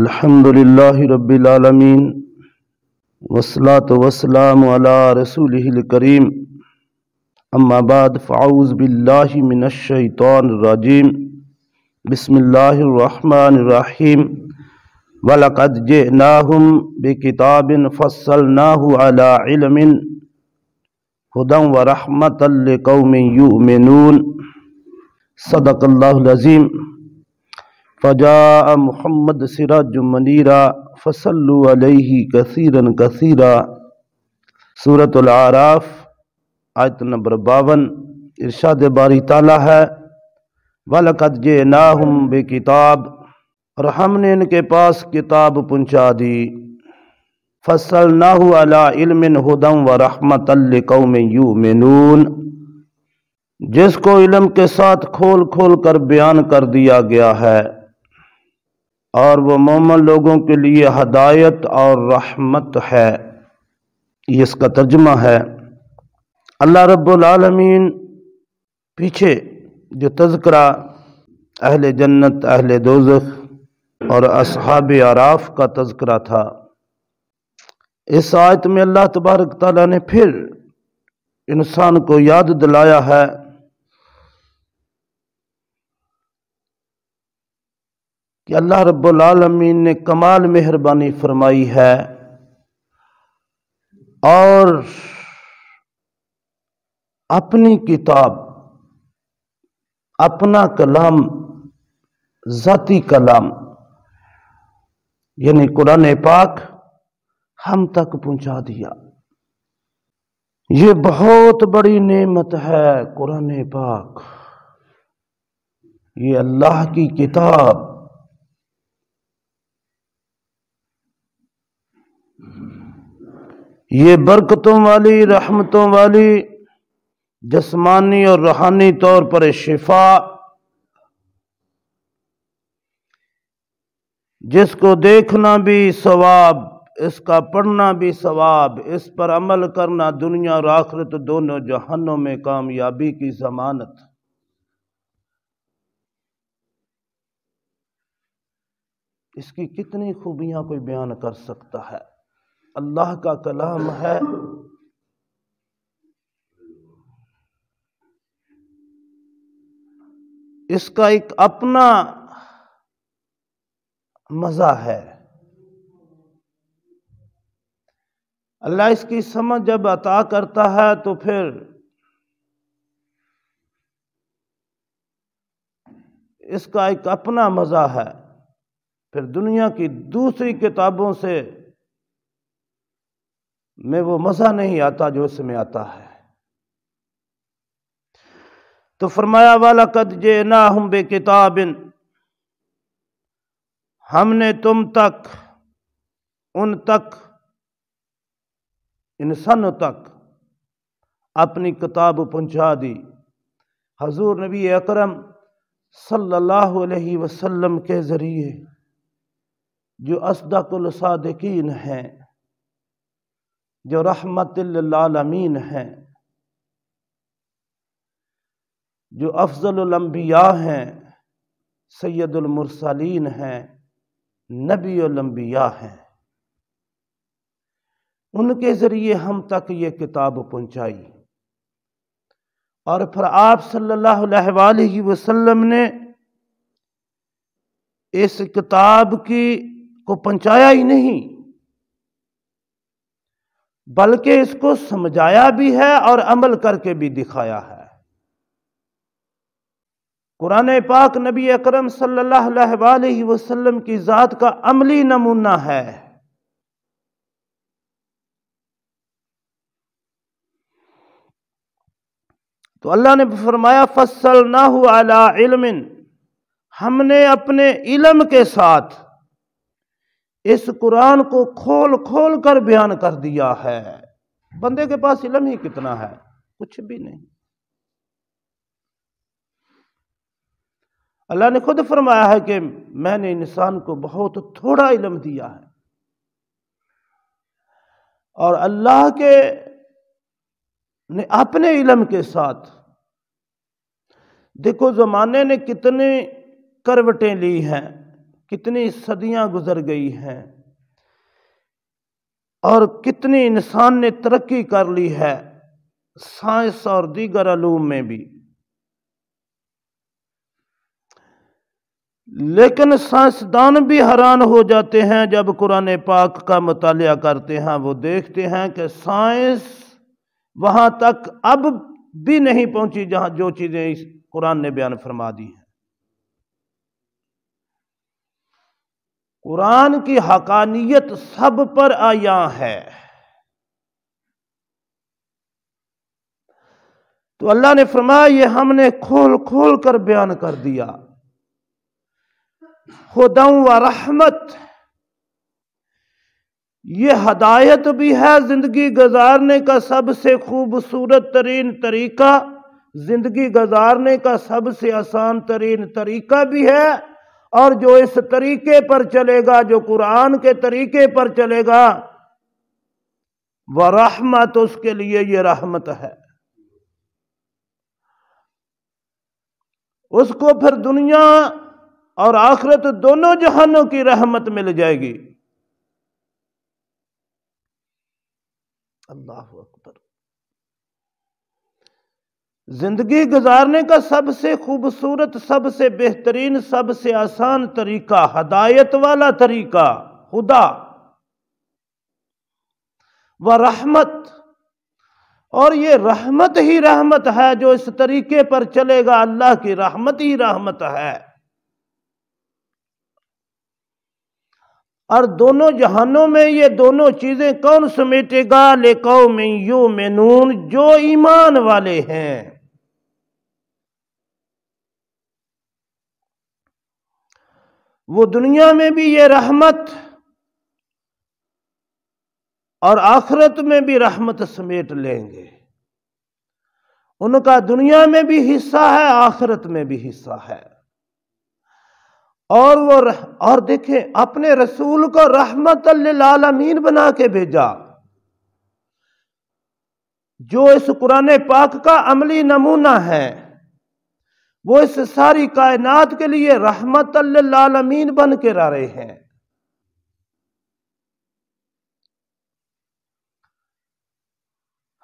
الحمد للہ رب العالمین وسلاۃ وسلام علّہ رسول کریم بعد آباد فاؤز بلّہ الشیطان الرجیم بسم اللہ الرحمٰن الرحیم ولاقج نَم بتابن فصل نامن ہدم و رحمۃ القوم یو صدق اللہ العظیم فجا محمد سراج منیرا فصل علیہ کثیرن کثیرا صورت العراف آیت نمبر باون ارشاد باری تعالیٰ ہے ولقد جے نا ہم بے کتاب اور ہم نے ان کے پاس کتاب پہنچا دی فصل عَلَىٰ عِلْمٍ علم ہدم و رحمت جس کو علم کے ساتھ کھول کھول کر بیان کر دیا گیا ہے اور وہ مومن لوگوں کے لیے ہدایت اور رحمت ہے یہ اس کا ترجمہ ہے اللہ رب العالمین پیچھے جو تذکرہ اہل جنت اہل دوزخ اور اصحاب عراف کا تذکرہ تھا اس آیت میں اللہ تبارک تعالیٰ نے پھر انسان کو یاد دلایا ہے کہ اللہ رب العالمین نے کمال مہربانی فرمائی ہے اور اپنی کتاب اپنا کلام ذاتی کلام یعنی قرآن پاک ہم تک پہنچا دیا یہ بہت بڑی نعمت ہے قرآن پاک یہ اللہ کی کتاب یہ برکتوں والی رحمتوں والی جسمانی اور روحانی طور پر شفا جس کو دیکھنا بھی ثواب اس کا پڑھنا بھی ثواب اس پر عمل کرنا دنیا اور آخرت دونوں جہانوں میں کامیابی کی ضمانت اس کی کتنی خوبیاں کوئی بیان کر سکتا ہے اللہ کا کلام ہے اس کا ایک اپنا مزہ ہے اللہ اس کی سمجھ جب عطا کرتا ہے تو پھر اس کا ایک اپنا مزہ ہے پھر دنیا کی دوسری کتابوں سے میں وہ مزہ نہیں آتا جو اس میں آتا ہے تو فرمایا والا قد جے نا ہم بے کتاب ہم نے تم تک ان تک انسانوں تک اپنی کتاب پہنچا دی حضور نبی اکرم صلی اللہ علیہ وسلم کے ذریعے جو اسدق الصادقین ہیں جو رحمت للعالمین ہیں جو افضل الانبیاء ہیں سید المرسلین ہیں نبی الانبیاء ہیں ان کے ذریعے ہم تک یہ کتاب پہنچائی اور پھر آپ صلی اللہ علیہ وآلہ وسلم نے اس کتاب کی کو پہنچایا ہی نہیں بلکہ اس کو سمجھایا بھی ہے اور عمل کر کے بھی دکھایا ہے قرآن پاک نبی اکرم صلی اللہ علیہ وآلہ وسلم کی ذات کا عملی نمونہ ہے تو اللہ نے فرمایا فصل نہ ہوا علم ہم نے اپنے علم کے ساتھ اس قرآن کو کھول کھول کر بیان کر دیا ہے بندے کے پاس علم ہی کتنا ہے کچھ بھی نہیں اللہ نے خود فرمایا ہے کہ میں نے انسان کو بہت تھوڑا علم دیا ہے اور اللہ کے نے اپنے علم کے ساتھ دیکھو زمانے نے کتنی کروٹیں لی ہیں کتنی صدیاں گزر گئی ہیں اور کتنی انسان نے ترقی کر لی ہے سائنس اور دیگر علوم میں بھی لیکن سائنسدان بھی حیران ہو جاتے ہیں جب قرآن پاک کا مطالعہ کرتے ہیں وہ دیکھتے ہیں کہ سائنس وہاں تک اب بھی نہیں پہنچی جہاں جو چیزیں قرآن نے بیان فرما دی ہیں قرآن کی حقانیت سب پر آیا ہے تو اللہ نے فرمایا یہ ہم نے کھول کھول کر بیان کر دیا خدم و رحمت یہ ہدایت بھی ہے زندگی گزارنے کا سب سے خوبصورت ترین طریقہ زندگی گزارنے کا سب سے آسان ترین طریقہ بھی ہے اور جو اس طریقے پر چلے گا جو قرآن کے طریقے پر چلے گا وہ رحمت اس کے لیے یہ رحمت ہے اس کو پھر دنیا اور آخرت دونوں جہانوں کی رحمت مل جائے گی اللہ زندگی گزارنے کا سب سے خوبصورت سب سے بہترین سب سے آسان طریقہ ہدایت والا طریقہ خدا و رحمت اور یہ رحمت ہی رحمت ہے جو اس طریقے پر چلے گا اللہ کی رحمت ہی رحمت ہے اور دونوں جہانوں میں یہ دونوں چیزیں کون سمیٹے گا لے قوم یومنون یو ایمان والے ہیں وہ دنیا میں بھی یہ رحمت اور آخرت میں بھی رحمت سمیٹ لیں گے ان کا دنیا میں بھی حصہ ہے آخرت میں بھی حصہ ہے اور وہ رح اور دیکھیں اپنے رسول کو رحمت للعالمین بنا کے بھیجا جو اس قرآن پاک کا عملی نمونہ ہے وہ اس ساری کائنات کے لیے رحمت للعالمین بن کے رہ رہے ہیں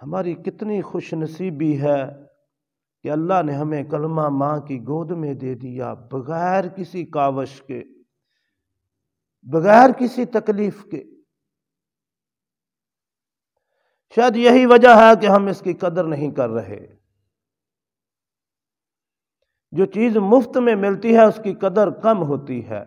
ہماری کتنی خوش نصیبی ہے کہ اللہ نے ہمیں کلمہ ماں کی گود میں دے دیا بغیر کسی کاوش کے بغیر کسی تکلیف کے شاید یہی وجہ ہے کہ ہم اس کی قدر نہیں کر رہے جو چیز مفت میں ملتی ہے اس کی قدر کم ہوتی ہے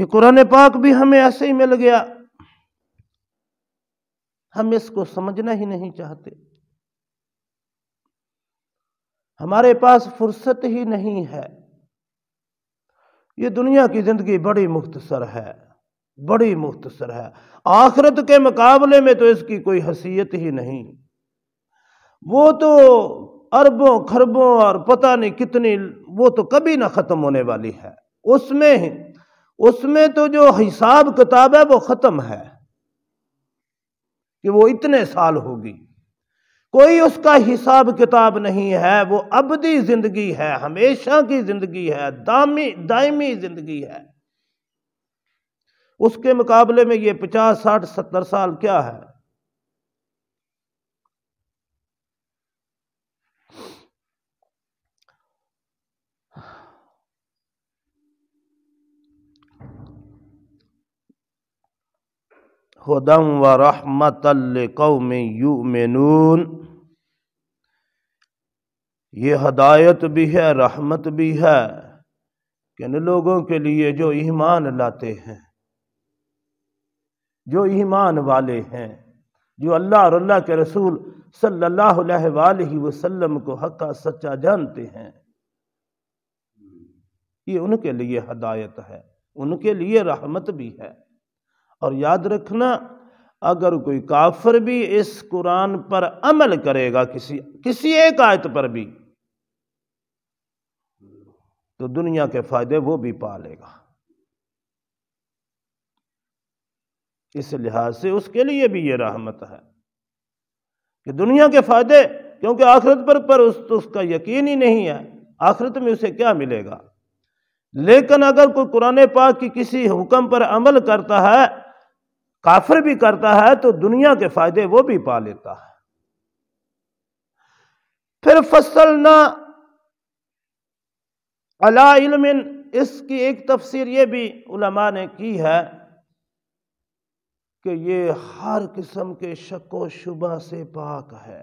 یہ قرآن پاک بھی ہمیں ایسے ہی مل گیا ہم اس کو سمجھنا ہی نہیں چاہتے ہمارے پاس فرصت ہی نہیں ہے یہ دنیا کی زندگی بڑی مختصر ہے بڑی مختصر ہے آخرت کے مقابلے میں تو اس کی کوئی حیثیت ہی نہیں وہ تو اربوں خربوں اور پتہ نہیں کتنی وہ تو کبھی نہ ختم ہونے والی ہے اس میں اس میں تو جو حساب کتاب ہے وہ ختم ہے کہ وہ اتنے سال ہوگی کوئی اس کا حساب کتاب نہیں ہے وہ ابدی زندگی ہے ہمیشہ کی زندگی ہے دامی دائمی زندگی ہے اس کے مقابلے میں یہ پچاس ساٹھ ستر سال کیا ہے ہدم و رحمت القوم یؤمنون یہ ہدایت بھی ہے رحمت بھی ہے کن لوگوں کے لیے جو ایمان لاتے ہیں جو ایمان والے ہیں جو اللہ اور اللہ کے رسول صلی اللہ علیہ وآلہ وسلم کو حقا سچا جانتے ہیں یہ ان کے لیے ہدایت ہے ان کے لیے رحمت بھی ہے اور یاد رکھنا اگر کوئی کافر بھی اس قرآن پر عمل کرے گا کسی کسی ایک آیت پر بھی تو دنیا کے فائدے وہ بھی پا لے گا اس لحاظ سے اس کے لیے بھی یہ رحمت ہے کہ دنیا کے فائدے کیونکہ آخرت پر پر اس تو اس کا یقین ہی نہیں ہے آخرت میں اسے کیا ملے گا لیکن اگر کوئی قرآن پاک کی کسی حکم پر عمل کرتا ہے کافر بھی کرتا ہے تو دنیا کے فائدے وہ بھی پا لیتا ہے پھر فصل نہ علم اس کی ایک تفسیر یہ بھی علماء نے کی ہے کہ یہ ہر قسم کے شک و شبہ سے پاک ہے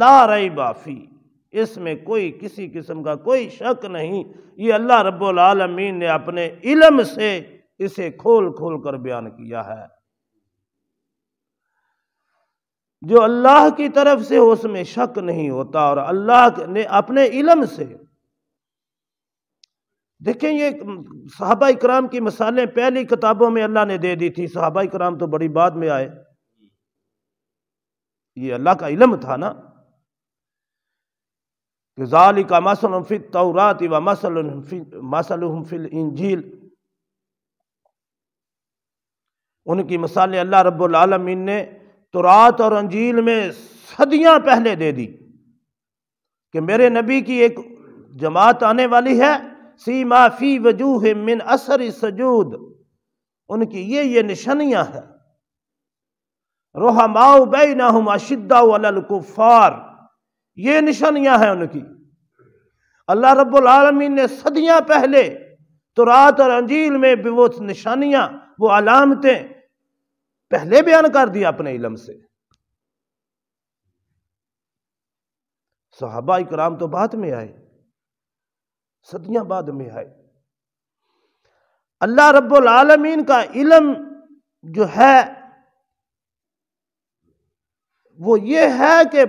لا رئی بافی اس میں کوئی کسی قسم کا کوئی شک نہیں یہ اللہ رب العالمین نے اپنے علم سے اسے کھول کھول کر بیان کیا ہے جو اللہ کی طرف سے اس میں شک نہیں ہوتا اور اللہ نے اپنے علم سے دیکھیں یہ صحابہ کرام کی مثالیں پہلی کتابوں میں اللہ نے دے دی تھی صحابہ کرام تو بڑی بعد میں آئے یہ اللہ کا علم تھا نا کہ ذالک فی التورات و مثل فی الانجیل ان کی مثالیں اللہ رب العالمین نے تورات اور انجیل میں صدیاں پہلے دے دی کہ میرے نبی کی ایک جماعت آنے والی ہے سی ما فی وجوہ من اثر سجود ان کی یہ یہ نشانیاں ہیں روح ماؤ بہ نا الکفار یہ نشانیاں ہیں ان کی اللہ رب العالمین نے صدیاں پہلے رات اور انجیل میں بھی وہ نشانیاں وہ علامتیں پہلے بیان کر دیا اپنے علم سے صحابہ اکرام تو بعد میں آئے صدیاں بعد میں آئے اللہ رب العالمین کا علم جو ہے وہ یہ ہے کہ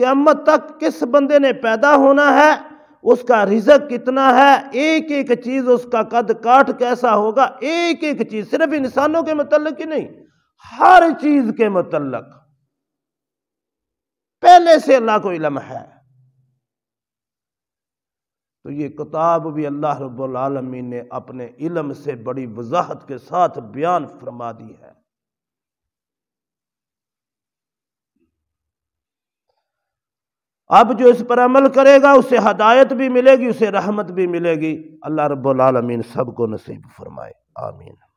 قیامت تک کس بندے نے پیدا ہونا ہے اس کا رزق کتنا ہے ایک ایک چیز اس کا قد کاٹ کیسا ہوگا ایک ایک چیز صرف انسانوں کے متعلق ہی نہیں ہر چیز کے متعلق پہلے سے اللہ کو علم ہے تو یہ کتاب بھی اللہ رب العالمین نے اپنے علم سے بڑی وضاحت کے ساتھ بیان فرما دی ہے اب جو اس پر عمل کرے گا اسے ہدایت بھی ملے گی اسے رحمت بھی ملے گی اللہ رب العالمین سب کو نصیب فرمائے آمین